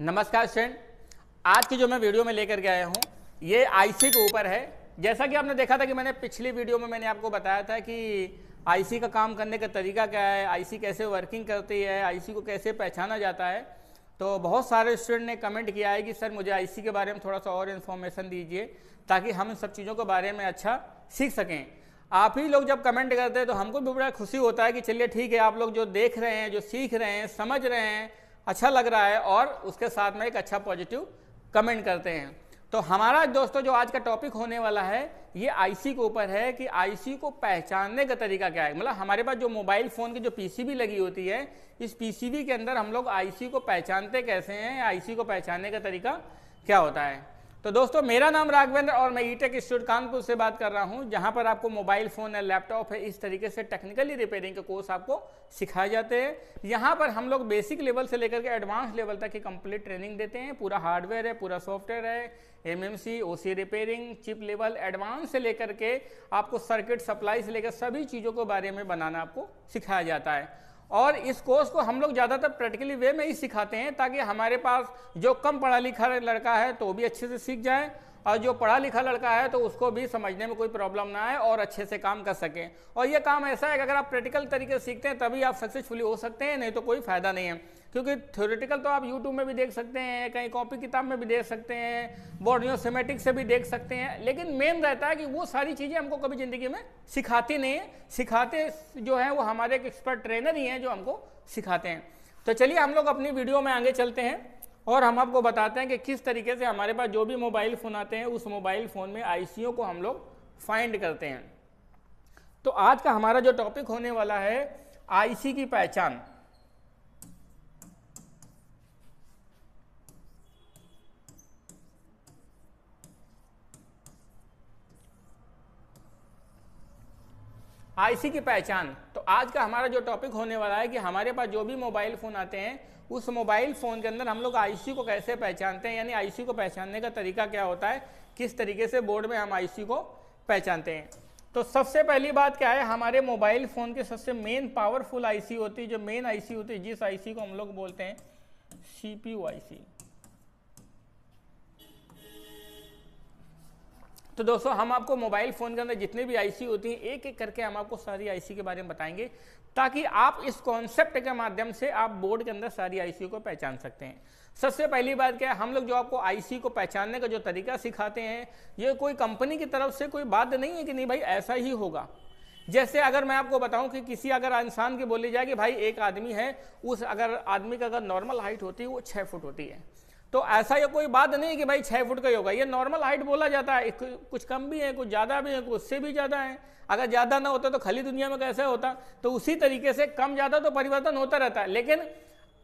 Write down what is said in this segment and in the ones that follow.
नमस्कार स्टूडेंट आज की जो मैं वीडियो में लेकर के आया हूँ ये आईसी के ऊपर है जैसा कि आपने देखा था कि मैंने पिछली वीडियो में मैंने आपको बताया था कि आईसी का काम करने का तरीका क्या है आईसी कैसे वर्किंग करती है आईसी को कैसे पहचाना जाता है तो बहुत सारे स्टूडेंट ने कमेंट किया है कि सर मुझे आई के बारे में थोड़ा सा और इन्फॉर्मेशन दीजिए ताकि हम इन सब चीज़ों के बारे में अच्छा सीख सकें आप ही लोग जब कमेंट करते हैं तो हमको भी बड़ा खुशी होता है कि चलिए ठीक है आप लोग जो देख रहे हैं जो सीख रहे हैं समझ रहे हैं अच्छा लग रहा है और उसके साथ में एक अच्छा पॉजिटिव कमेंट करते हैं तो हमारा दोस्तों जो आज का टॉपिक होने वाला है ये आईसी के ऊपर है कि आईसी को पहचानने का तरीका क्या है मतलब हमारे पास जो मोबाइल फ़ोन की जो पीसीबी लगी होती है इस पीसीबी के अंदर हम लोग आईसी को पहचानते कैसे हैं आईसी को पहचानने का तरीका क्या होता है तो दोस्तों मेरा नाम राघवेंद्र और मैं ईटेक इंस्टीट्यूट कानपुर से बात कर रहा हूं जहां पर आपको मोबाइल फ़ोन है लैपटॉप है इस तरीके से टेक्निकली रिपेयरिंग के कोर्स आपको सिखाए जाते हैं यहां पर हम लोग बेसिक लेवल से लेकर के एडवांस लेवल तक की कंप्लीट ट्रेनिंग देते हैं पूरा हार्डवेयर है पूरा सॉफ्टवेयर है M M C O C repairing chip level advance से लेकर के आपको सर्किट सप्लाई से लेकर सभी चीज़ों के बारे में बनाना आपको सिखाया जाता है और इस कोर्स को हम लोग ज़्यादातर प्रैक्टिकली वे में ही सिखाते हैं ताकि हमारे पास जो कम पढ़ा लिखा लड़का है तो भी अच्छे से सीख जाए और जो पढ़ा लिखा लड़का है तो उसको भी समझने में कोई प्रॉब्लम ना आए और अच्छे से काम कर सकें और ये काम ऐसा है कि अगर आप प्रैक्टिकल तरीके से सीखते हैं तभी आप सक्सेसफुली हो सकते हैं नहीं तो कोई फ़ायदा नहीं है क्योंकि थ्योरेटिकल तो आप यूट्यूब में भी देख सकते हैं कहीं कॉपी किताब में भी देख सकते हैं बॉर्डियो सेमेटिक से भी देख सकते हैं लेकिन मेन रहता है कि वो सारी चीज़ें हमको कभी ज़िंदगी में सिखाती नहीं है सिखाते जो हैं वो हमारे एक एक्सपर्ट ट्रेनर ही हैं जो हमको सिखाते हैं तो चलिए हम लोग अपनी वीडियो में आगे चलते हैं और हम आपको बताते हैं कि किस तरीके से हमारे पास जो भी मोबाइल फ़ोन आते हैं उस मोबाइल फ़ोन में आई को हम लोग फाइंड करते हैं तो आज का हमारा जो टॉपिक होने वाला है आईसी की पहचान आईसी की पहचान तो आज का हमारा जो टॉपिक होने वाला है कि हमारे पास जो भी मोबाइल फ़ोन आते हैं उस मोबाइल फ़ोन के अंदर हम लोग आईसी को कैसे पहचानते हैं यानी आईसी को पहचानने का तरीका क्या होता है किस तरीके से बोर्ड में हम आईसी को पहचानते हैं तो सबसे पहली बात क्या है हमारे मोबाइल फ़ोन के सबसे मेन पावरफुल आईसी होती है जो मेन आईसी होती है जिस आईसी को हम लोग बोलते हैं सीपीयू आईसी तो दोस्तों हम आपको मोबाइल फ़ोन के अंदर जितने भी आईसी होती हैं एक एक करके हम आपको सारी आईसी के बारे में बताएंगे ताकि आप इस कॉन्सेप्ट के माध्यम से आप बोर्ड के अंदर सारी आईसी को पहचान सकते हैं सबसे पहली बात क्या है हम लोग जो आपको आईसी को पहचानने का जो तरीका सिखाते हैं ये कोई कंपनी की तरफ से कोई बात नहीं है कि नहीं भाई ऐसा ही होगा जैसे अगर मैं आपको बताऊं कि किसी अगर इंसान की बोली जाए कि भाई एक आदमी है उस अगर आदमी का अगर नॉर्मल हाइट होती है वो छः फुट होती है तो ऐसा ये कोई बात नहीं कि भाई छः फुट का ही होगा ये नॉर्मल हाइट बोला जाता है कुछ कम भी है कुछ ज़्यादा भी है कुछ उससे भी ज़्यादा है अगर ज़्यादा ना होता तो खाली दुनिया में कैसे होता तो उसी तरीके से कम ज़्यादा तो परिवर्तन होता रहता है लेकिन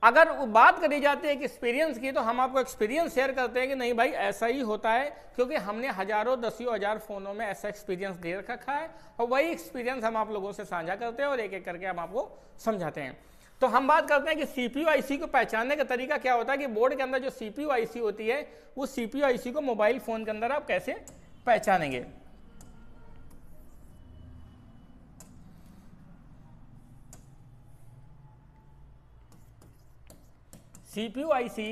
अगर बात करी जाती है एक एक्सपीरियंस की तो हम आपको एक्सपीरियंस शेयर करते हैं कि नहीं भाई ऐसा ही होता है क्योंकि हमने हजारों दसियों हज़ार फ़ोनों में ऐसा एक्सपीरियंस दे रखा है और वही एक्सपीरियंस हम आप लोगों से साझा करते हैं और एक एक करके हम आपको समझाते हैं तो हम बात करते हैं कि सीपीयू आईसी को पहचानने का तरीका क्या होता है कि बोर्ड के अंदर जो सीपीयू आईसी होती है उस सीपीयू आईसी को मोबाइल फोन के अंदर आप कैसे पहचानेंगे सीपीयू आईसी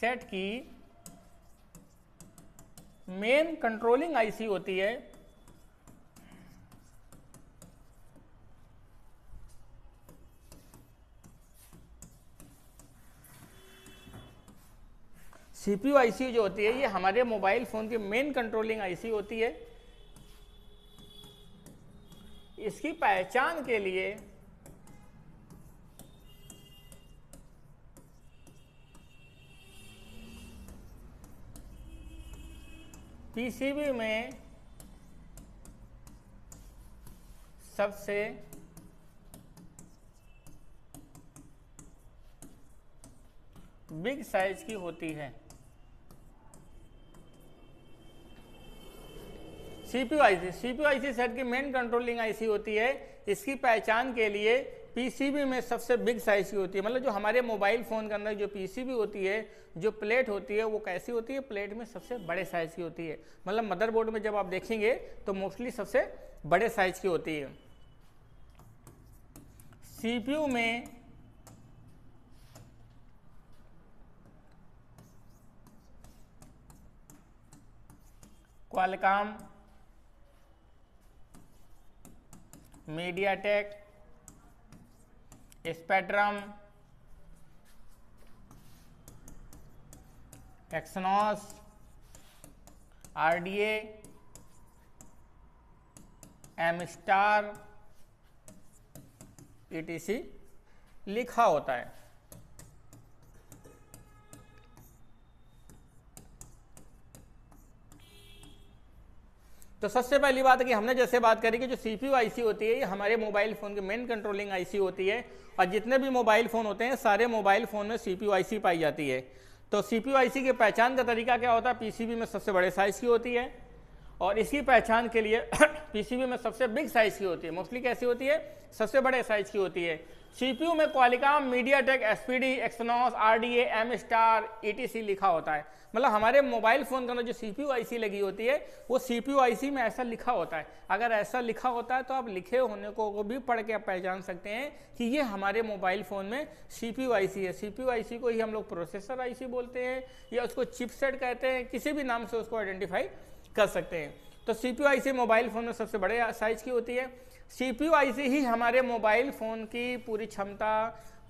सेट की मेन कंट्रोलिंग आईसी होती है सीपीयू आईसी जो होती है ये हमारे मोबाइल फ़ोन की मेन कंट्रोलिंग आईसी होती है इसकी पहचान के लिए पीसीबी में सबसे बिग साइज की होती है CPU IC CPU IC set की मेन कंट्रोलिंग आईसी होती है इसकी पहचान के लिए पीसीबी में सबसे बिग साइज की होती है मतलब जो हमारे मोबाइल फ़ोन के अंदर जो पीसीबी होती है जो प्लेट होती है वो कैसी होती है प्लेट में सबसे बड़े साइज़ की होती है मतलब मदरबोर्ड में जब आप देखेंगे तो मोस्टली सबसे बड़े साइज़ की होती है सीपीयू में Qualcomm MediaTek Spectrum Exynos R D MStar E लिखा होता है तो सबसे पहली बात है कि हमने जैसे बात करी कि जो सी पी सी होती है ये हमारे मोबाइल फ़ोन के मेन कंट्रोलिंग आईसी होती है और जितने भी मोबाइल फ़ोन होते हैं सारे मोबाइल फ़ोन में सी पी सी पाई जाती है तो सी पी सी की पहचान का तरीका क्या होता है बी में सबसे बड़े साइज़ की होती है और इसकी पहचान के लिए बी में सबसे बिग साइज़ की होती है मोस्टली कैसी होती है सबसे बड़े साइज़ की होती है सीपीयू में Qualcomm MediaTek SPD Exynos RDA MStar ETC लिखा होता है मतलब हमारे मोबाइल फ़ोन के अंदर जो सीपीयू आईसी लगी होती है वो सीपीयू आईसी में ऐसा लिखा होता है अगर ऐसा लिखा होता है तो आप लिखे होने को, को भी पढ़ के आप पहचान सकते हैं कि ये हमारे मोबाइल फ़ोन में सीपीयू आईसी है सीपीयू आईसी को ही हम लोग प्रोसेसर आईसी बोलते हैं या उसको चिपसेट कहते हैं किसी भी नाम से उसको आइडेंटिफाई कर सकते हैं तो सीपीयू आईसी मोबाइल फ़ोन में सबसे बड़े साइज़ की होती है सी पी वाई से ही हमारे मोबाइल फ़ोन की पूरी क्षमता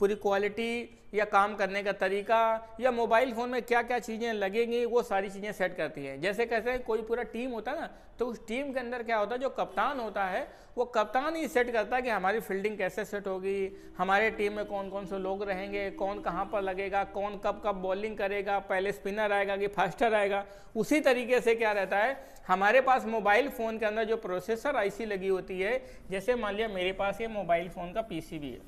पूरी क्वालिटी या काम करने का तरीका या मोबाइल फ़ोन में क्या क्या चीज़ें लगेंगी वो सारी चीज़ें सेट करती हैं जैसे कैसे कोई पूरा टीम होता है ना तो उस टीम के अंदर क्या होता है जो कप्तान होता है वो कप्तान ही सेट करता है कि हमारी फील्डिंग कैसे सेट होगी हमारे टीम में कौन कौन से लोग रहेंगे कौन कहाँ पर लगेगा कौन कब कब बॉलिंग करेगा पहले स्पिनर आएगा कि फास्टर आएगा उसी तरीके से क्या रहता है हमारे पास मोबाइल फ़ोन के अंदर जो प्रोसेसर आई लगी होती है जैसे मान लिया मेरे पास ये मोबाइल फ़ोन का पी है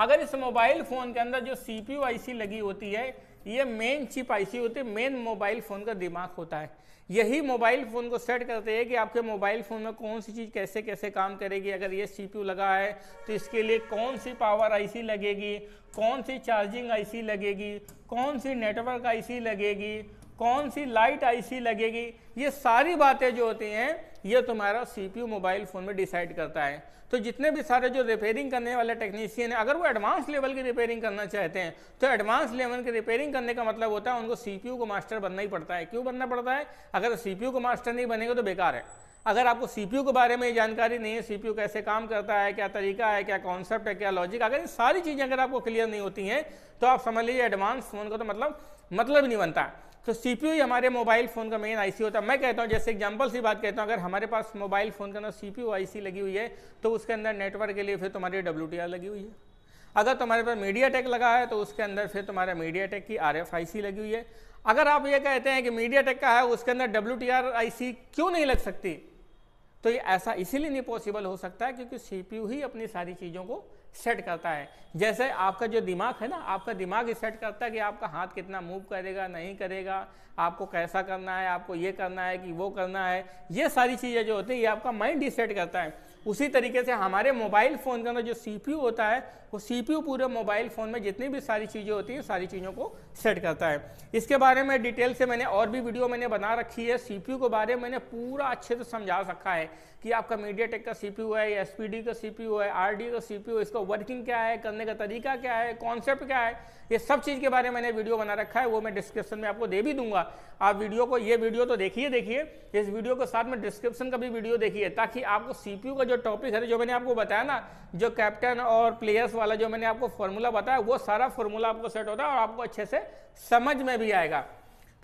अगर इस मोबाइल फ़ोन के अंदर जो सी पी आईसी लगी होती है ये मेन चिप आईसी होती है मेन मोबाइल फ़ोन का दिमाग होता है यही मोबाइल फ़ोन को सेट करते हैं कि आपके मोबाइल फ़ोन में कौन सी चीज़ कैसे कैसे काम करेगी अगर ये सी पी लगा है तो इसके लिए कौन सी पावर आईसी लगेगी कौन सी चार्जिंग आईसी लगेगी कौन सी नेटवर्क आईसी लगेगी कौन सी लाइट आईसी लगेगी ये सारी बातें जो होती हैं ये तुम्हारा सीपीयू मोबाइल फ़ोन में डिसाइड करता है तो जितने भी सारे जो रिपेयरिंग करने वाले टेक्नीशियन है अगर वो एडवांस लेवल की रिपेयरिंग करना चाहते हैं तो एडवांस लेवल की रिपेयरिंग करने का मतलब होता है उनको सीपीयू को मास्टर बनना ही पड़ता है क्यों बनना पड़ता है अगर सीपीयू को मास्टर नहीं बनेगा तो बेकार है अगर आपको सीपीयू के बारे में जानकारी नहीं है सीपीयू कैसे काम करता है क्या तरीका है क्या कॉन्सेप्ट है क्या लॉजिक अगर ये सारी चीज़ें अगर आपको क्लियर नहीं होती हैं तो आप समझ लीजिए एडवांस फोन का तो मतलब मतलब नहीं बनता तो सीपीयू ही हमारे मोबाइल फ़ोन का मेन आईसी होता है मैं कहता हूँ जैसे एग्जाम्पल से बात कहता हूँ अगर हमारे पास मोबाइल फ़ोन के अंदर सीपीयू आईसी लगी हुई है तो उसके अंदर नेटवर्क के लिए फिर तुम्हारी डब्ल्यू लगी हुई है अगर तुम्हारे पास मीडिया टेक लगा है तो उसके अंदर फिर तुम्हारा मीडिया टेक की आर लगी हुई है अगर आप ये कहते हैं कि मीडिया टेक का है उसके अंदर डब्ल्यू टी क्यों नहीं लग सकती तो ये ऐसा इसीलिए नहीं पॉसिबल हो सकता है क्योंकि सीपीयू ही अपनी सारी चीज़ों को सेट करता है जैसे आपका जो दिमाग है ना आपका दिमाग ही सेट करता है कि आपका हाथ कितना मूव करेगा नहीं करेगा आपको कैसा करना है आपको ये करना है कि वो करना है ये सारी चीज़ें जो होती है ये आपका माइंड ही सेट करता है उसी तरीके से हमारे मोबाइल फ़ोन के अंदर जो सी होता है वो सी पूरे मोबाइल फ़ोन में जितनी भी सारी चीज़ें होती हैं सारी चीज़ों को सेट करता है इसके बारे में डिटेल से मैंने और भी वीडियो मैंने बना रखी है सी के बारे में मैंने पूरा अच्छे से समझा रखा है कि आपका मीडिया टेक का सीपीयू है पी डी का सीपीयू है डी का सीपीयू इसका वर्किंग क्या है करने का तरीका क्या है कॉन्सेप्ट क्या है ये सब चीज़ के बारे में मैंने वीडियो बना रखा है वो मैं डिस्क्रिप्शन में आपको दे भी दूंगा आप वीडियो को ये वीडियो तो देखिए देखिए इस वीडियो के साथ में डिस्क्रिप्शन का भी वीडियो देखिए ताकि आपको सीपीयू का जो टॉपिक है जो मैंने आपको बताया ना जो कैप्टन और प्लेयर्स वाला जो मैंने आपको फॉर्मूला बताया वो सारा फॉर्मूला आपको सेट होता है और आपको अच्छे से समझ में भी आएगा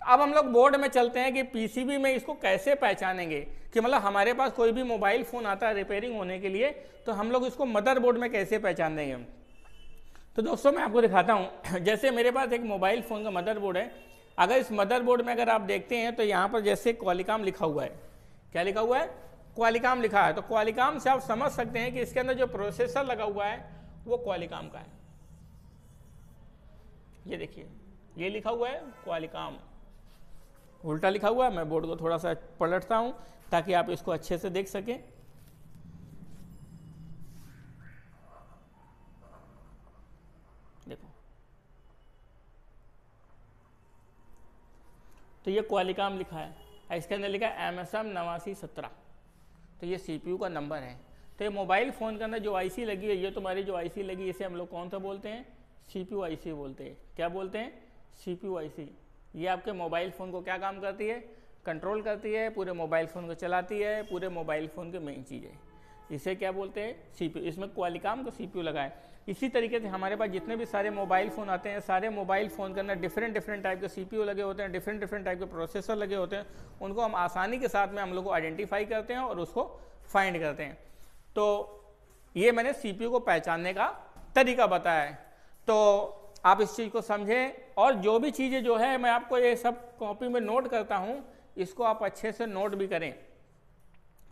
अब हम लोग बोर्ड में चलते हैं कि पीसीबी में इसको कैसे पहचानेंगे कि मतलब हमारे पास कोई भी मोबाइल फ़ोन आता है रिपेयरिंग होने के लिए तो हम लोग इसको मदरबोर्ड में कैसे पहचान देंगे तो दोस्तों मैं आपको दिखाता हूँ जैसे मेरे पास एक मोबाइल फ़ोन का मदरबोर्ड है अगर इस मदरबोर्ड में अगर आप देखते हैं तो यहाँ पर जैसे क्वालिकाम लिखा हुआ है क्या लिखा हुआ है क्वालिकाम लिखा है तो क्वालिकाम से आप समझ सकते हैं कि इसके अंदर जो प्रोसेसर लगा हुआ है वो क्वालिकाम का है ये देखिए ये लिखा हुआ है क्वालिकाम उल्टा लिखा हुआ है मैं बोर्ड को थोड़ा सा पलटता हूँ ताकि आप इसको अच्छे से देख सकें देखो तो ये क्वालिकाम लिखा है इसके अंदर लिखा है एम एस एम नवासी सत्रह तो ये सी पी यू का नंबर है तो ये मोबाइल फ़ोन के अंदर जो आई सी लगी है ये तुम्हारी जो आई सी लगी इसे हम लोग कौन सा बोलते हैं सी पी यू आई सी बोलते हैं क्या बोलते हैं सी पी यू आई सी ये आपके मोबाइल फ़ोन को क्या काम करती है कंट्रोल करती है पूरे मोबाइल फ़ोन को चलाती है पूरे मोबाइल फ़ोन की मेन चीज़ है इसे क्या बोलते हैं सीपीयू इसमें क्वालिकाम का सीपीयू लगा है इसी तरीके से हमारे पास जितने भी सारे मोबाइल फ़ोन आते हैं सारे मोबाइल फ़ोन के अंदर डिफरेंट डिफरेंट टाइप के सीपीयू लगे होते हैं डिफरेंट डिफरेंट टाइप के प्रोसेसर लगे होते हैं उनको हम आसानी के साथ में हम लोग को आइडेंटिफाई करते हैं और उसको फाइंड करते हैं तो ये मैंने यू को पहचानने का तरीका बताया है तो आप इस चीज़ को समझें और जो भी चीज़ें जो है मैं आपको ये सब कॉपी में नोट करता हूँ इसको आप अच्छे से नोट भी करें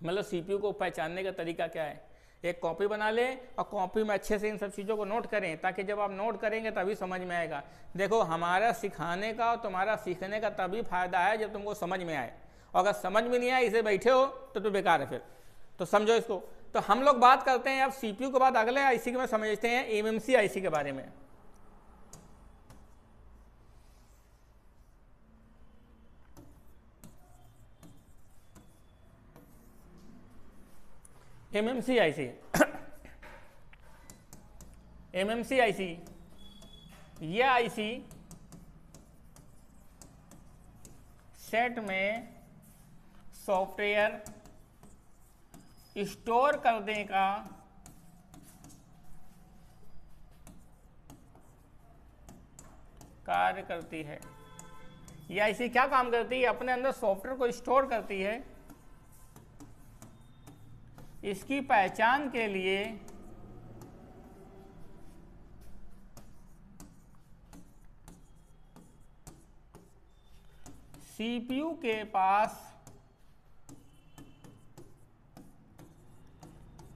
मतलब सीपीयू को पहचानने का तरीका क्या है एक कॉपी बना लें और कॉपी में अच्छे से इन सब चीज़ों को नोट करें ताकि जब आप नोट करेंगे तभी समझ में आएगा देखो हमारा सिखाने का और तुम्हारा सीखने का तभी फायदा है जब तुमको समझ में आए और अगर समझ में नहीं आए इसे बैठे हो तो तो बेकार है फिर तो समझो इसको तो हम लोग बात करते हैं अब यू के बाद अगले सी के में समझते हैं एमएमसी सी के बारे में M M C I C M M C I C यह आई सी सेट में सॉफ्टवेयर स्टोर करने का कार्य करती है यह ऐसी क्या काम करती है अपने अंदर सॉफ्टवेयर को स्टोर करती है इसकी पहचान के लिए सीपीयू के पास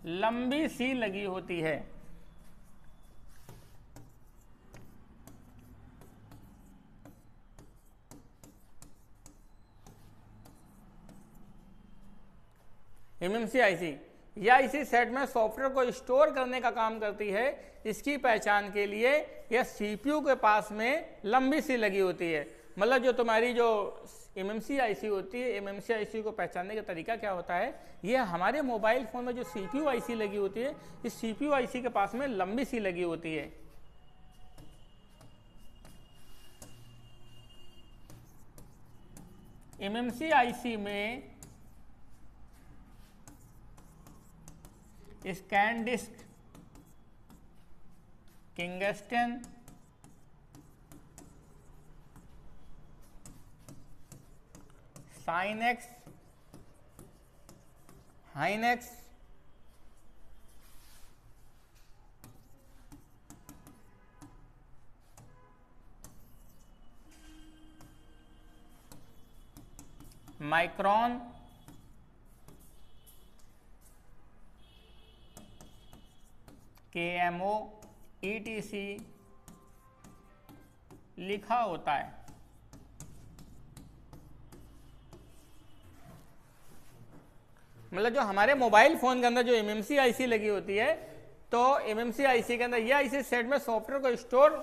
लंबी सी लगी होती है एमएमसी आईसी या इसी सेट में सॉफ्टवेयर को स्टोर करने का काम करती है इसकी पहचान के लिए यह सीपीयू के पास में लंबी सी लगी होती है मतलब जो तुम्हारी जो एम एम सी आई सी होती है एम एम सी आई सी को पहचानने का तरीका क्या होता है ये हमारे मोबाइल फ़ोन में जो सी पी यू आई सी लगी होती है इस सी पी यू आई सी के पास में लंबी सी लगी होती है M M C I C में स्कैन डिस्क किंगस्टन साइनेक्स हाइनेक्स माइक्रॉन के M O E T C लिखा होता है मतलब जो हमारे मोबाइल फोन के अंदर जो M M C I C लगी होती है तो एम एम सी आई सी के अंदर यह सी सेट में सॉफ्टवेयर को स्टोर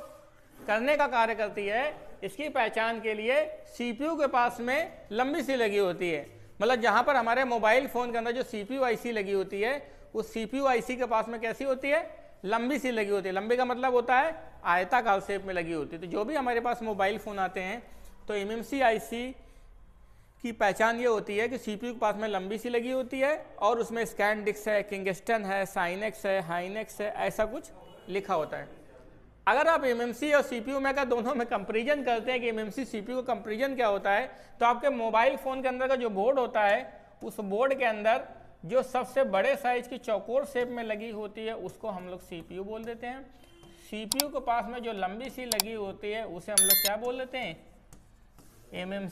करने का कार्य करती है इसकी पहचान के लिए सीपीयू के पास में लंबी सी लगी होती है मतलब जहां पर हमारे मोबाइल फोन के अंदर जो सीपीयू आईसी लगी होती है उस सीपीयू आईसी के पास में कैसी होती है लंबी सी लगी होती है लंबे का मतलब होता है आयताकार शेप में लगी होती है तो जो भी हमारे पास मोबाइल फ़ोन आते हैं तो एम एम की पहचान ये होती है कि सीपीयू के पास में लंबी सी लगी होती है और उसमें स्कैन डिक्स है किंगस्टन है साइनेक्स है हाइनेक्स है ऐसा कुछ लिखा होता है अगर आप एम और सी पी में का दोनों में कंपेरिजन करते हैं कि एम एम सी का कंपेरिजन क्या होता है तो आपके मोबाइल फ़ोन के अंदर का जो बोर्ड होता है उस बोर्ड के अंदर जो सबसे बड़े साइज की चौकोर शेप में लगी होती है उसको हम लोग सी बोल देते हैं सी के पास में जो लंबी सी लगी होती है उसे हम लोग क्या बोल देते हैं एम एम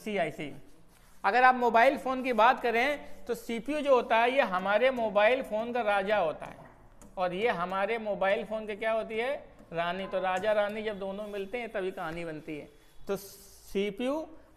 अगर आप मोबाइल फ़ोन की बात करें तो सी जो होता है ये हमारे मोबाइल फ़ोन का राजा होता है और ये हमारे मोबाइल फ़ोन के क्या होती है रानी तो राजा रानी जब दोनों मिलते हैं तभी कहानी बनती है तो सी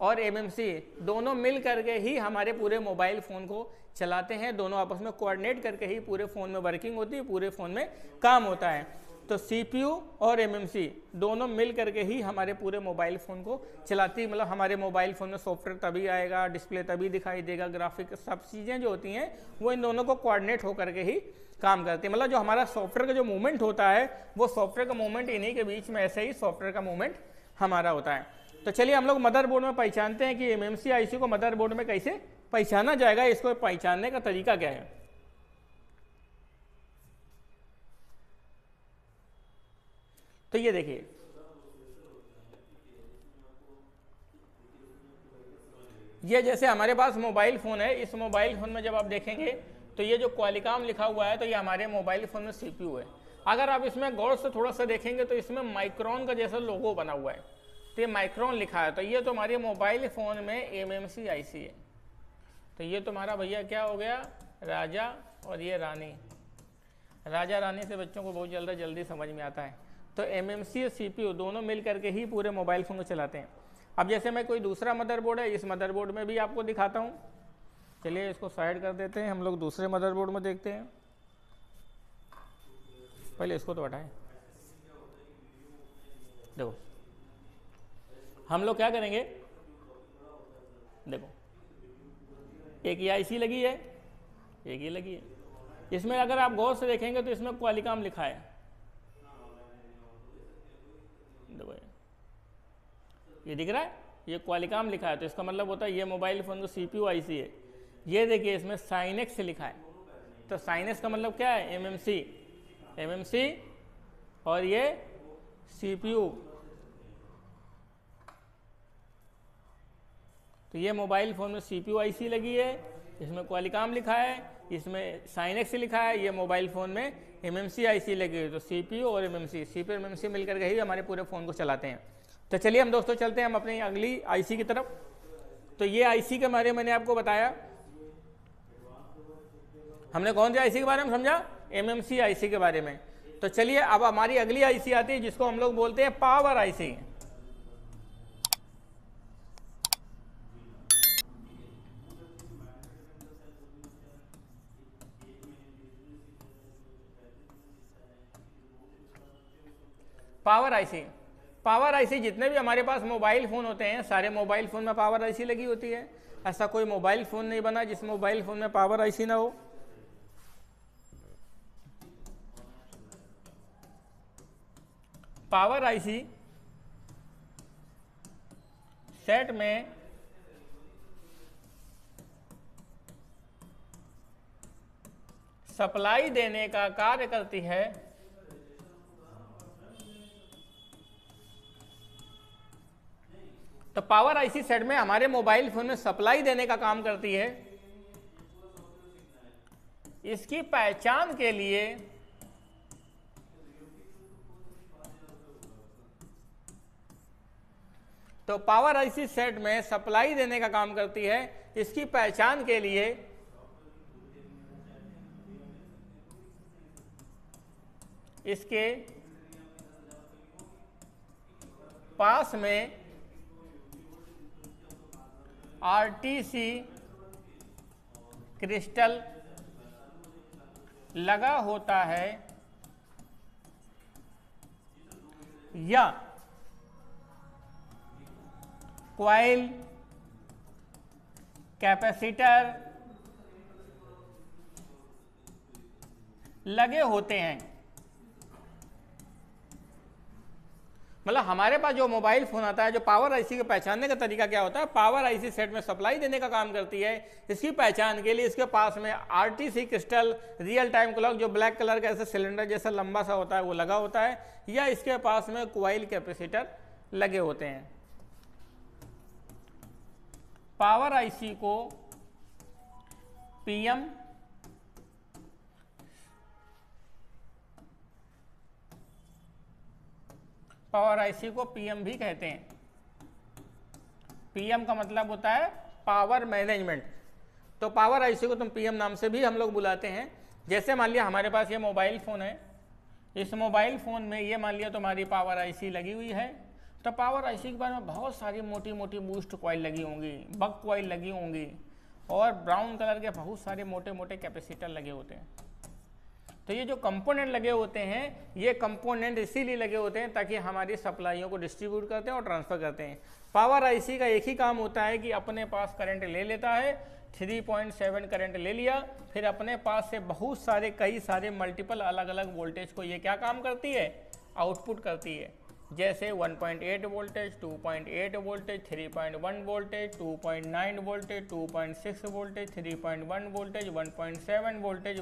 और एमएमसी दोनों मिल करके ही हमारे पूरे मोबाइल फ़ोन को चलाते हैं दोनों आपस में कोऑर्डिनेट करके ही पूरे फ़ोन में वर्किंग होती है पूरे फ़ोन में काम होता है तो सीपीयू और एमएमसी दोनों मिल करके ही हमारे पूरे मोबाइल फ़ोन को चलाती मतलब हमारे मोबाइल फ़ोन में सॉफ्टवेयर तभी आएगा डिस्प्ले तभी दिखाई देगा ग्राफिक सब चीज़ें जो होती हैं वो इन दोनों को कोऑर्डिनेट होकर के ही काम करती है मतलब जो हमारा सॉफ्टवेयर का जो मूवमेंट होता है वो सॉफ्टवेयर का मूवमेंट इन्हीं के बीच में ऐसे ही सॉफ्टवेयर का मूवमेंट हमारा होता है तो चलिए हम लोग मदरबोर्ड में पहचानते हैं कि एम एम सी को मदरबोर्ड में कैसे पहचाना जाएगा इसको पहचानने का तरीका क्या है तो ये देखिए ये जैसे हमारे पास मोबाइल फ़ोन है इस मोबाइल फ़ोन में जब आप देखेंगे तो ये जो क्वालिकाम लिखा हुआ है तो ये हमारे मोबाइल फ़ोन में सीपीयू है अगर आप इसमें गौर से थोड़ा सा देखेंगे तो इसमें माइक्रोन का जैसा लोगो बना हुआ है ये माइक्रोन लिखा है तो ये तुम्हारे मोबाइल फ़ोन में M M C I C है तो ये तुम्हारा भैया क्या हो गया राजा और ये रानी राजा रानी से बच्चों को बहुत जल्द जल्दी समझ में आता है तो एम एम सी और सी पी यू दोनों मिल करके ही पूरे मोबाइल फ़ोन को चलाते हैं अब जैसे मैं कोई दूसरा मदरबोर्ड है इस मदरबोर्ड में भी आपको दिखाता हूँ चलिए इसको साइड कर देते हैं हम लोग दूसरे मदरबोर्ड में देखते हैं पहले इसको तो हटाएं देखो हम लोग क्या करेंगे देखो एक ये आईसी लगी है एक ये लगी है इसमें अगर आप गौर से देखेंगे तो इसमें क्वालिकाम लिखा है देखो ये दिख रहा है ये क्वालिकाम लिखा है तो इसका मतलब होता है ये मोबाइल फ़ोन तो सी पी आईसी है ये देखिए इसमें साइनेक्स लिखा है तो साइनेक्स का मतलब क्या है एमएमसी एमएमसी और ये सीपीयू तो ये मोबाइल फ़ोन में सी पी लगी है इसमें क्वालिकाम लिखा है इसमें साइनेक्स लिखा है ये मोबाइल फ़ोन में M M C I C लगी हुई तो सी पी और M M C C P M M C मिलकर गई हमारे पूरे फ़ोन को चलाते हैं तो चलिए हम दोस्तों चलते हैं हम अपनी अगली आई सी की तरफ तो ये आई सी के बारे में मैंने आपको बताया हमने कौन सी आई सी के बारे में समझा एम एम सी आई सी के बारे में तो चलिए अब हमारी अगली आई सी आती है जिसको हम लोग बोलते हैं power I C power IC power IC जितने भी हमारे पास मोबाइल फ़ोन होते हैं सारे मोबाइल फ़ोन में पावर आईसी लगी होती है ऐसा कोई मोबाइल फ़ोन नहीं बना जिस मोबाइल फ़ोन में पावर आईसी ना हो पावर आईसी सेट में सप्लाई देने का कार्य करती है तो पावर आईसी सेट में हमारे मोबाइल फोन में सप्लाई देने का काम करती है इसकी पहचान के लिए तो पावर आईसी सेट में सप्लाई देने का काम करती है इसकी पहचान के लिए इसके पास में आरटीसी क्रिस्टल लगा होता है या क्वाइल कैपेसिटर लगे होते हैं मतलब हमारे पास जो मोबाइल फ़ोन आता है जो पावर आईसी को पहचानने का तरीका क्या होता है पावर आईसी सेट में सप्लाई देने का काम करती है इसकी पहचान के लिए इसके पास में RTC crystal real time clock जो ब्लैक कलर का ऐसा सिलेंडर जैसा लंबा सा होता है वो लगा होता है या इसके पास में क्वाइल कैपेसिटर लगे होते हैं पावर आईसी को पीएम पावर आईसी को पीएम भी कहते हैं पीएम का मतलब होता है पावर मैनेजमेंट तो पावर आईसी को तुम पीएम नाम से भी हम लोग बुलाते हैं जैसे मान लिया हमारे पास ये मोबाइल फ़ोन है इस मोबाइल फ़ोन में ये मान लिया तुम्हारी पावर आईसी लगी हुई है तो पावर आईसी के बारे में बहुत सारी मोटी मोटी बूस्ट कॉइल लगी होंगी बग कॉइल लगी होंगी और ब्राउन कलर के बहुत सारे मोटे मोटे कैपेसिटर लगे होते हैं तो ये जो कंपोनेंट लगे होते हैं ये कंपोनेंट इसीलिए लगे होते हैं ताकि हमारी सप्लाइयों को डिस्ट्रीब्यूट करते हैं और ट्रांसफ़र करते हैं पावर आईसी का एक ही काम होता है कि अपने पास करंट ले लेता है 3.7 करंट ले लिया फिर अपने पास से बहुत सारे कई सारे मल्टीपल अलग अलग वोल्टेज को ये क्या काम करती है आउटपुट करती है जैसे 1.8 voltage 2.8 voltage 3.1 voltage 2.9 voltage 2.6 voltage 3.1 voltage 1.7 voltage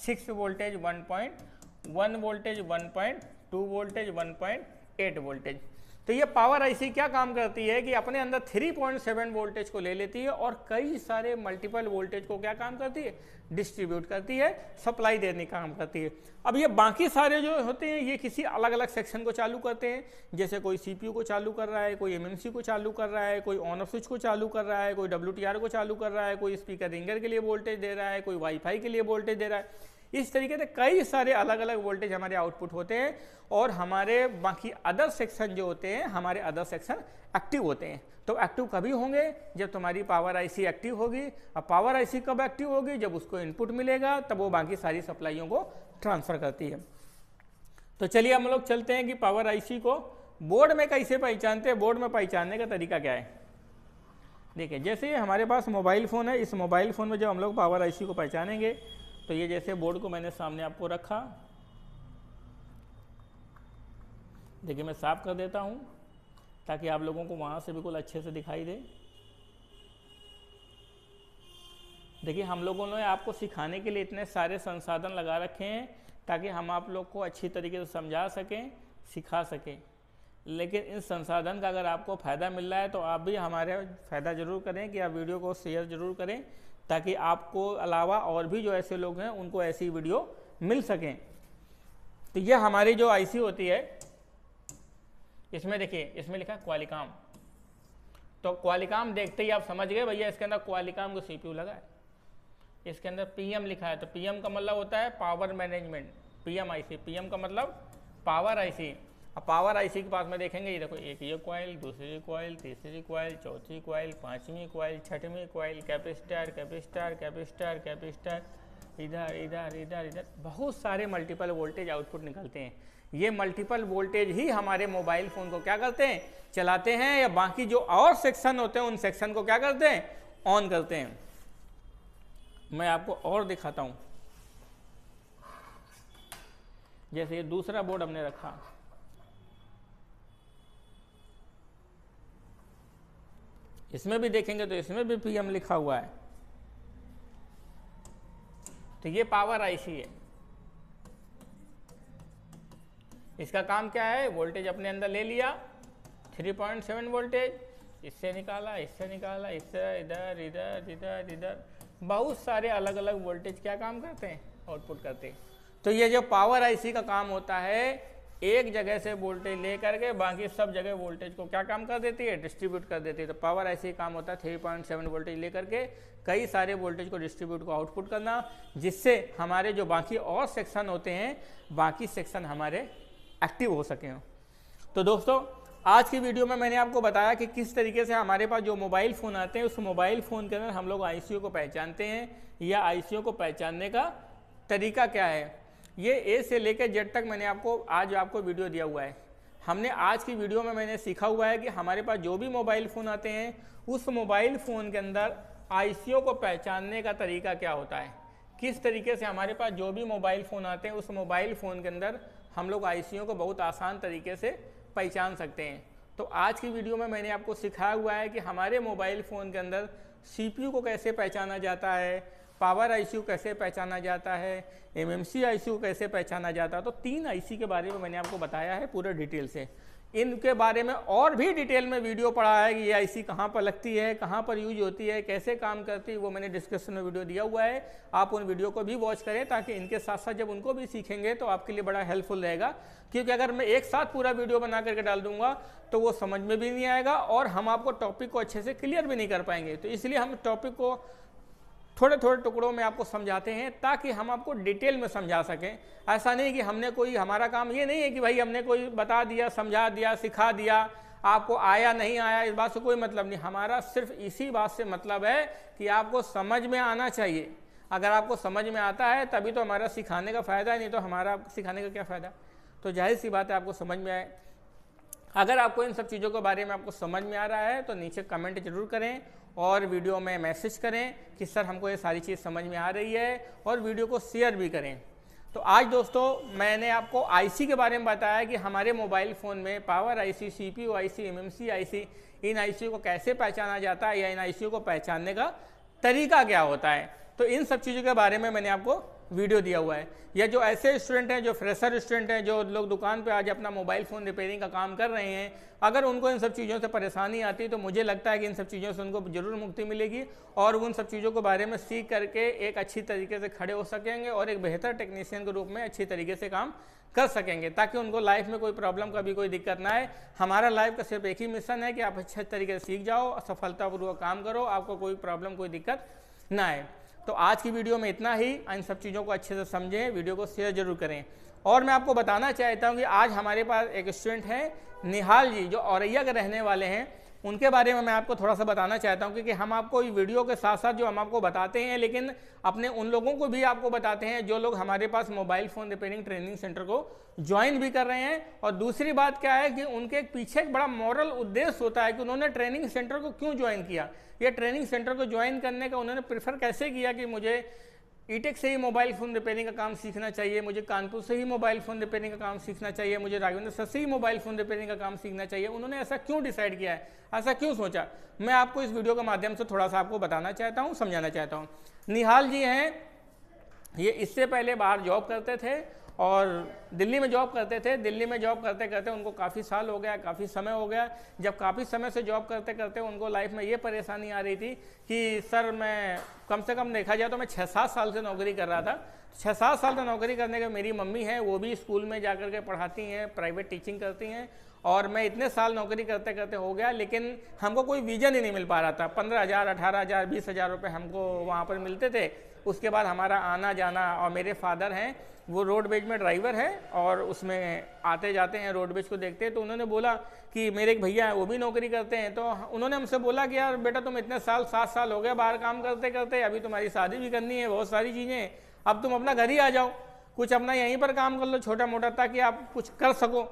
6 voltage 1.1 voltage 1.2 voltage 1.8 voltage तो ये पावर आईसी क्या काम करती है कि अपने अंदर 3.7 वोल्टेज को ले लेती है और कई सारे मल्टीपल वोल्टेज को क्या काम करती है डिस्ट्रीब्यूट करती है सप्लाई देने का काम करती है अब ये बाकी सारे जो होते हैं ये किसी अलग अलग सेक्शन को चालू करते हैं जैसे कोई सीपीयू को चालू कर रहा है कोई एमएनसी को चालू कर रहा है कोई ऑन ऑफ स्विच को चालू कर रहा है कोई डब्ल्यू को चालू कर रहा है कोई स्पीकर रिंगर के लिए वोल्टेज दे रहा है कोई वाईफाई के लिए वोल्टेज दे रहा है इस तरीके से कई सारे अलग अलग वोल्टेज हमारे आउटपुट होते हैं और हमारे बाकी अदर सेक्शन जो होते हैं हमारे अदर सेक्शन एक्टिव होते हैं तो एक्टिव कभी होंगे जब तुम्हारी पावर आईसी एक्टिव होगी अब पावर आईसी कब एक्टिव होगी जब उसको इनपुट मिलेगा तब वो बाकी सारी सप्लाइयों को ट्रांसफ़र करती है तो चलिए हम लोग चलते हैं कि पावर आईसी को बोर्ड में कैसे पहचानते हैं बोर्ड में पहचानने का तरीका क्या है देखिए जैसे हमारे पास मोबाइल फ़ोन है इस मोबाइल फ़ोन में जब हम लोग पावर आईसी को पहचानेंगे तो ये जैसे बोर्ड को मैंने सामने आपको रखा देखिए मैं साफ कर देता हूँ ताकि आप लोगों को वहाँ से बिल्कुल अच्छे से दिखाई दे देखिए हम लोगों ने आपको सिखाने के लिए इतने सारे संसाधन लगा रखे हैं ताकि हम आप लोग को अच्छी तरीके से समझा सकें सिखा सकें लेकिन इन संसाधन का अगर आपको फ़ायदा मिल रहा है तो आप भी हमारे फ़ायदा ज़रूर करें कि आप वीडियो को शेयर ज़रूर करें ताकि आपको अलावा और भी जो ऐसे लोग हैं उनको ऐसी वीडियो मिल सकें तो यह हमारी जो आईसी होती है इसमें देखिए इसमें लिखा क्वालिकाम तो क्वालिकाम देखते ही आप समझ गए भैया इसके अंदर क्वालिकाम को सीपीयू लगा है इसके अंदर पीएम लिखा है तो पीएम का मतलब होता है power management PM IC PM का मतलब पावर आईसी अब पावर आईसी के पास में देखेंगे ये देखो एक ये क्वाइल दूसरी क्वाइल तीसरी क्वाइल चौथी क्वाइल पाँचवीं क्वाइल छठवीं coil capacitor capacitor capacitor capacitor इधर इधर इधर इधर बहुत सारे मल्टीपल वोल्टेज आउटपुट निकलते हैं ये मल्टीपल वोल्टेज ही हमारे मोबाइल फ़ोन को क्या करते हैं चलाते हैं या बाकी जो और सेक्शन होते हैं उन सेक्शन को क्या करते हैं ऑन करते हैं मैं आपको और दिखाता हूँ जैसे ये दूसरा बोर्ड हमने रखा इसमें भी देखेंगे तो इसमें भी पीएम लिखा हुआ है तो ये पावर आईसी है इसका काम क्या है वोल्टेज अपने अंदर ले लिया 3.7 वोल्टेज इससे निकाला इससे निकाला इससे इधर इधर इधर इधर बहुत सारे अलग अलग वोल्टेज क्या काम करते हैं आउटपुट करते हैं तो ये जो पावर आईसी का काम होता है एक जगह से वोल्टेज ले करके बाकी सब जगह वोल्टेज को क्या काम कर देती है डिस्ट्रीब्यूट कर देती है तो पावर ऐसे ही काम होता है थ्री पॉइंट सेवन वोल्टेज ले करके कई सारे वोल्टेज को डिस्ट्रीब्यूट को आउटपुट करना जिससे हमारे जो बाकी और सेक्शन होते हैं बाकी सेक्शन हमारे एक्टिव हो सके तो दोस्तों आज की वीडियो में मैंने आपको बताया कि किस तरीके से हमारे पास जो मोबाइल फ़ोन आते हैं उस मोबाइल फ़ोन के अंदर हम लोग आईसीयू को पहचानते हैं या आईसीयू को पहचानने का तरीका क्या है ये ए से लेकर जेड तक मैंने आपको आज आपको वीडियो दिया हुआ है हमने आज की वीडियो में मैंने सीखा हुआ है कि हमारे पास जो भी मोबाइल फ़ोन आते हैं उस मोबाइल फ़ोन के अंदर आई को पहचानने का तरीका क्या होता है किस तरीके से हमारे पास जो भी मोबाइल फ़ोन आते हैं उस मोबाइल फ़ोन के अंदर हम लोग आई को बहुत आसान तरीके से पहचान सकते हैं तो आज की वीडियो में मैंने आपको सिखाया हुआ है कि हमारे मोबाइल फ़ोन के अंदर सी को कैसे पहचाना जाता है पावर आईसीयू कैसे पहचाना जाता है एमएमसी आईसीयू कैसे पहचाना जाता है तो तीन आईसी के बारे में मैंने आपको बताया है पूरे डिटेल से इनके बारे में और भी डिटेल में वीडियो पढ़ा है कि ये आईसी कहाँ पर लगती है कहाँ पर यूज होती है कैसे काम करती है वो मैंने डिस्क्रिप्शन में वीडियो दिया हुआ है आप उन वीडियो को भी वॉच करें ताकि इनके साथ साथ जब उनको भी सीखेंगे तो आपके लिए बड़ा हेल्पफुल रहेगा क्योंकि अगर मैं एक साथ पूरा वीडियो बना करके डाल दूंगा तो वो समझ में भी नहीं आएगा और हम आपको टॉपिक को अच्छे से क्लियर भी नहीं कर पाएंगे तो इसलिए हम टॉपिक को थोड़े थोड़े टुकड़ों में आपको समझाते हैं ताकि हम आपको डिटेल में समझा सकें ऐसा नहीं कि हमने कोई हमारा काम ये नहीं है कि भाई हमने कोई बता दिया समझा दिया सिखा दिया आपको आया नहीं आया इस बात से कोई मतलब नहीं हमारा सिर्फ इसी बात से मतलब है कि आपको समझ में आना चाहिए अगर आपको समझ में आता है तभी तो हमारा सिखाने का फ़ायदा नहीं तो हमारा सिखाने का क्या फ़ायदा तो जाहिर सी बात है आपको समझ में आए अगर आपको इन सब चीज़ों के बारे में आपको समझ में आ रहा है तो नीचे कमेंट जरूर करें और वीडियो में मैसेज करें कि सर हमको ये सारी चीज़ समझ में आ रही है और वीडियो को शेयर भी करें तो आज दोस्तों मैंने आपको आईसी के बारे में बताया कि हमारे मोबाइल फ़ोन में power IC, CPU IC, MMC IC इन आईसी को कैसे पहचाना जाता है या इन आईसी को पहचानने का तरीका क्या होता है तो इन सब चीज़ों के बारे में मैंने आपको वीडियो दिया हुआ है या जो ऐसे स्टूडेंट हैं जो फ्रेशर स्टूडेंट हैं जो लोग दुकान पे आज अपना मोबाइल फ़ोन रिपेयरिंग का काम कर रहे हैं अगर उनको इन सब चीज़ों से परेशानी आती है तो मुझे लगता है कि इन सब चीज़ों से उनको ज़रूर मुक्ति मिलेगी और उन सब चीज़ों के बारे में सीख करके एक अच्छी तरीके से खड़े हो सकेंगे और एक बेहतर टेक्नीशियन के रूप में अच्छी तरीके से काम कर सकेंगे ताकि उनको लाइफ में कोई प्रॉब्लम कभी कोई दिक्कत ना आए हमारा लाइफ का सिर्फ एक ही मिशन है कि आप अच्छे तरीके से सीख जाओ सफलतापूर्वक काम करो आपको कोई प्रॉब्लम कोई दिक्कत ना आए तो आज की वीडियो में इतना ही इन सब चीज़ों को अच्छे से समझें वीडियो को शेयर जरूर करें और मैं आपको बताना चाहता हूँ कि आज हमारे पास एक स्टूडेंट हैं निहाल जी जो औरैया के रहने वाले हैं उनके बारे में मैं आपको थोड़ा सा बताना चाहता हूँ क्योंकि हम आपको वीडियो के साथ साथ जो हम आपको बताते हैं लेकिन अपने उन लोगों को भी आपको बताते हैं जो लोग हमारे पास mobile phone repairing training centre को ज्वाइन भी कर रहे हैं और दूसरी बात क्या है कि उनके पीछे एक बड़ा मॉरल उद्देश्य होता है कि उन्होंने ट्रेनिंग सेंटर को क्यों ज्वाइन किया या ट्रेनिंग सेंटर को ज्वाइन करने का उन्होंने प्रेफर कैसे किया कि मुझे ईटेक से ही मोबाइल फ़ोन रिपेयरिंग का काम सीखना चाहिए मुझे कानपुर से ही मोबाइल फ़ोन रिपेयरिंग का काम सीखना चाहिए मुझे राघवेंद्र सर से ही मोबाइल फ़ोन रिपेयरिंग का काम सीखना चाहिए उन्होंने ऐसा क्यों डिसाइड किया है ऐसा क्यों सोचा मैं आपको इस वीडियो के माध्यम से थोड़ा सा आपको बताना चाहता हूँ समझाना चाहता हूँ निहाल जी हैं ये इससे पहले बाहर जॉब करते थे और दिल्ली में जॉब करते थे दिल्ली में जॉब करते करते उनको काफ़ी साल हो गया काफ़ी समय हो गया जब काफ़ी समय से जॉब करते करते उनको लाइफ में ये परेशानी आ रही थी कि सर मैं कम से कम देखा जाए तो मैं छः सात साल से नौकरी कर रहा था छः सात साल से नौकरी करने के मेरी मम्मी है वो भी स्कूल में जा कर के पढ़ाती हैं प्राइवेट टीचिंग करती हैं और मैं इतने साल नौकरी करते करते हो गया लेकिन हमको कोई विज़न ही नहीं मिल पा रहा था पंद्रह हज़ार अठारह हज़ार बीस हज़ार रुपये हमको वहाँ पर मिलते थे उसके बाद हमारा आना जाना और मेरे फादर हैं वो रोडवेज में ड्राइवर है और उसमें आते जाते हैं रोडवेज को देखते हैं तो उन्होंने बोला कि मेरे एक भैया हैं वो भी नौकरी करते हैं तो उन्होंने हमसे बोला कि यार बेटा तुम इतने साल सात साल हो गए बाहर काम करते करते अभी तुम्हारी शादी भी करनी है बहुत सारी चीज़ें अब तुम अपना घर ही आ जाओ कुछ अपना यहीं पर काम कर लो छोटा मोटा ताकि आप कुछ कर सको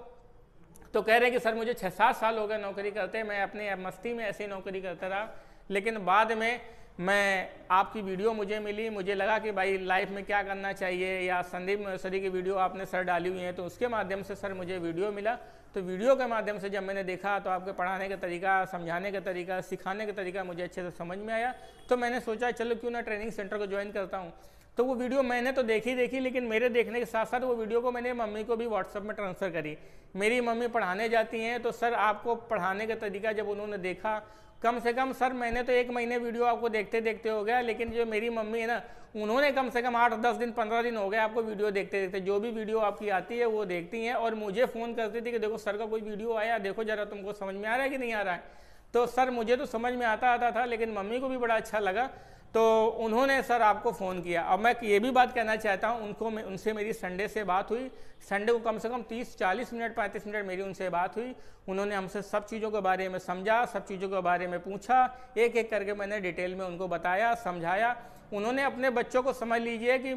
तो कह रहे कि सर मुझे छः सात साल हो गए नौकरी करते मैं अपनी मस्ती में ऐसी नौकरी करता रहा लेकिन बाद में मैं आपकी वीडियो मुझे मिली मुझे लगा कि भाई लाइफ में क्या करना चाहिए या संदीप नर्सरी की वीडियो आपने सर डाली हुई है तो उसके माध्यम से सर मुझे वीडियो मिला तो वीडियो के माध्यम से जब मैंने देखा तो आपके पढ़ाने का तरीका समझाने का तरीका सिखाने का तरीका मुझे अच्छे से समझ में आया तो मैंने सोचा चलो क्यों ना ट्रेनिंग सेंटर को ज्वाइन करता हूँ तो वो वीडियो मैंने तो देखी देखी लेकिन मेरे देखने के साथ साथ वो वीडियो को मैंने मम्मी को भी व्हाट्सअप में ट्रांसफ़र करी मेरी मम्मी पढ़ाने जाती हैं तो सर आपको पढ़ाने का तरीका जब उन्होंने देखा कम से कम सर मैंने तो एक महीने वीडियो आपको देखते देखते हो गया लेकिन जो मेरी मम्मी है ना उन्होंने कम से कम आठ दस दिन पंद्रह दिन हो गए आपको वीडियो देखते देखते जो भी वीडियो आपकी आती है वो देखती हैं और मुझे फ़ोन करती थी कि देखो सर का कोई वीडियो आया देखो ज़रा तुमको समझ में आ रहा है कि नहीं आ रहा है तो सर मुझे तो समझ में आता आता था लेकिन मम्मी को भी बड़ा अच्छा लगा तो उन्होंने सर आपको फ़ोन किया अब मैं ये भी बात कहना चाहता हूँ उनको मैं उनसे मेरी संडे से बात हुई संडे को कम से कम 30 40 मिनट 35 मिनट मेरी उनसे बात हुई उन्होंने हमसे सब चीज़ों के बारे में समझा सब चीज़ों के बारे में पूछा एक एक करके मैंने डिटेल में उनको बताया समझाया उन्होंने अपने बच्चों को समझ लीजिए कि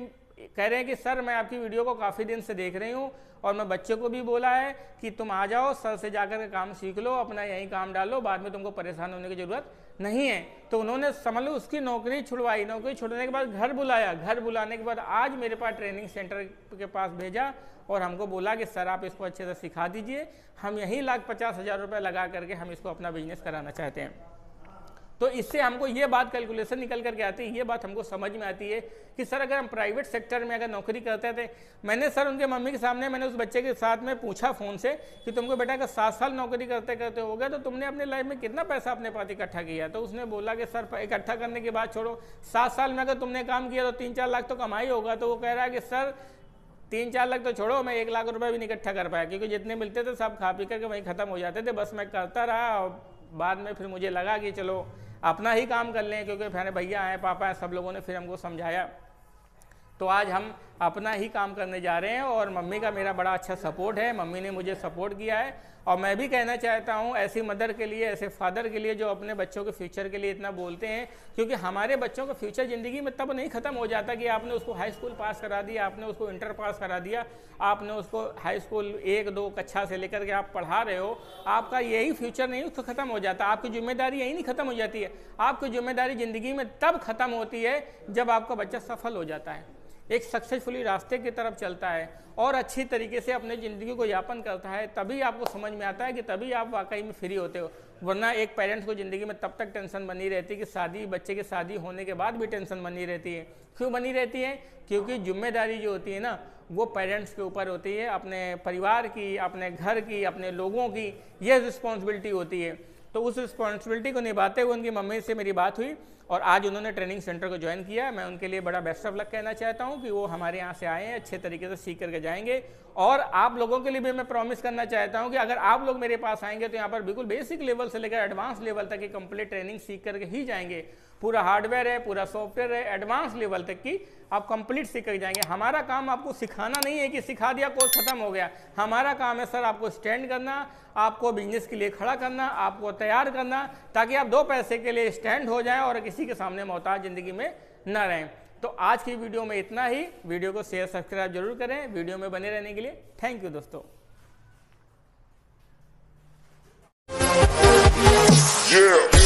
कह रहे हैं कि सर मैं आपकी वीडियो को काफ़ी दिन से देख रही हूँ और मैं बच्चे को भी बोला है कि तुम आ जाओ सर से जाकर के काम सीख लो अपना यहीं काम डालो बाद में तुमको परेशान होने की ज़रूरत नहीं है तो उन्होंने समझ लो उसकी नौकरी छुड़वाई नौकरी छुड़ने के बाद घर बुलाया घर बुलाने के बाद आज मेरे पास ट्रेनिंग सेंटर के पास भेजा और हमको बोला कि सर आप इसको अच्छे से सिखा दीजिए हम यहीं लाख पचास हज़ार रुपये लगा करके हम इसको अपना बिजनेस कराना चाहते हैं तो इससे हमको ये बात कैलकुलेशन निकल करके आती है ये बात हमको समझ में आती है कि सर अगर हम प्राइवेट सेक्टर में अगर नौकरी करते थे मैंने सर उनके मम्मी के सामने मैंने उस बच्चे के साथ में पूछा फ़ोन से कि तुमको बेटा अगर सात साल नौकरी करते करते हो गया तो तुमने अपने लाइफ में कितना पैसा अपने पास इकट्ठा किया तो उसने बोला कि सर इकट्ठा करने के बाद छोड़ो सात साल में अगर तुमने काम किया तो तीन चार लाख तो कमाई होगा तो वो कह रहा है कि सर तीन चार लाख तो छोड़ो मैं एक लाख रुपये भी नहीं इकट्ठा कर पाया क्योंकि जितने मिलते थे सब खा पी करके वहीं ख़त्म हो जाते थे बस मैं करता रहा और बाद में फिर मुझे लगा कि चलो अपना ही काम कर लें क्योंकि फैन भैया हैं पापा हैं सब लोगों ने फिर हमको समझाया तो आज हम अपना ही काम करने जा रहे हैं और मम्मी का मेरा बड़ा अच्छा सपोर्ट है मम्मी ने मुझे सपोर्ट किया है और मैं भी कहना चाहता हूँ ऐसी मदर के लिए ऐसे फादर के लिए जो अपने बच्चों के फ्यूचर के लिए इतना बोलते हैं क्योंकि हमारे बच्चों का फ्यूचर ज़िंदगी में तब नहीं ख़त्म हो जाता कि आपने उसको हाई स्कूल पास करा दिया आपने उसको इंटर पास करा दिया आपने उसको हाई स्कूल एक दो कक्षा से लेकर के आप पढ़ा रहे हो आपका यही फ्यूचर नहीं उसको ख़त्म हो जाता आपकी जिम्मेदारी यही नहीं ख़त्म हो जाती है आपकी जिम्मेदारी ज़िंदगी में तब ख़त्म होती है जब आपका बच्चा सफल हो जाता है एक सक्सेसफुली रास्ते की तरफ चलता है और अच्छी तरीके से अपने ज़िंदगी को यापन करता है तभी आपको समझ में आता है कि तभी आप वाकई में फ्री होते हो वरना एक पेरेंट्स को ज़िंदगी में तब तक टेंशन बनी रहती है कि शादी बच्चे की शादी होने के बाद भी टेंशन बनी रहती है क्यों बनी रहती है क्योंकि जिम्मेदारी जो होती है ना वो पेरेंट्स के ऊपर होती है अपने परिवार की अपने घर की अपने लोगों की यह रिस्पॉन्सिबिलिटी होती है तो उस रिस्पॉन्सिबिलिटी को निभाते हुए उनकी मम्मी से मेरी बात हुई और आज उन्होंने ट्रेनिंग सेंटर को ज्वाइन किया मैं उनके लिए बड़ा बेस्ट ऑफ लक कहना चाहता हूँ कि वो हमारे यहाँ से आए हैं अच्छे तरीके से सीख करके जाएंगे और आप लोगों के लिए भी मैं प्रॉमिस करना चाहता हूँ कि अगर आप लोग मेरे पास आएंगे तो यहाँ पर बिल्कुल बेसिक लेवल से लेकर एडवांस लेवल तक की कंप्लीट ट्रेनिंग सीख करके ही जाएंगे पूरा हार्डवेयर है पूरा सॉफ्टवेयर है एडवांस लेवल तक की आप कंप्लीट सीख कर जाएंगे हमारा काम आपको सिखाना नहीं है कि सिखा दिया कोर्स खत्म हो गया हमारा काम है सर आपको स्टैंड करना आपको बिजनेस के लिए खड़ा करना आपको तैयार करना ताकि आप दो पैसे के लिए स्टैंड हो जाएं और किसी किसी के सामने मोहताज ज़िंदगी में ना रहें तो आज की वीडियो में इतना ही वीडियो को शेयर सब्सक्राइब जरूर करें वीडियो में बने रहने के लिए थैंक यू दोस्तों Yeah.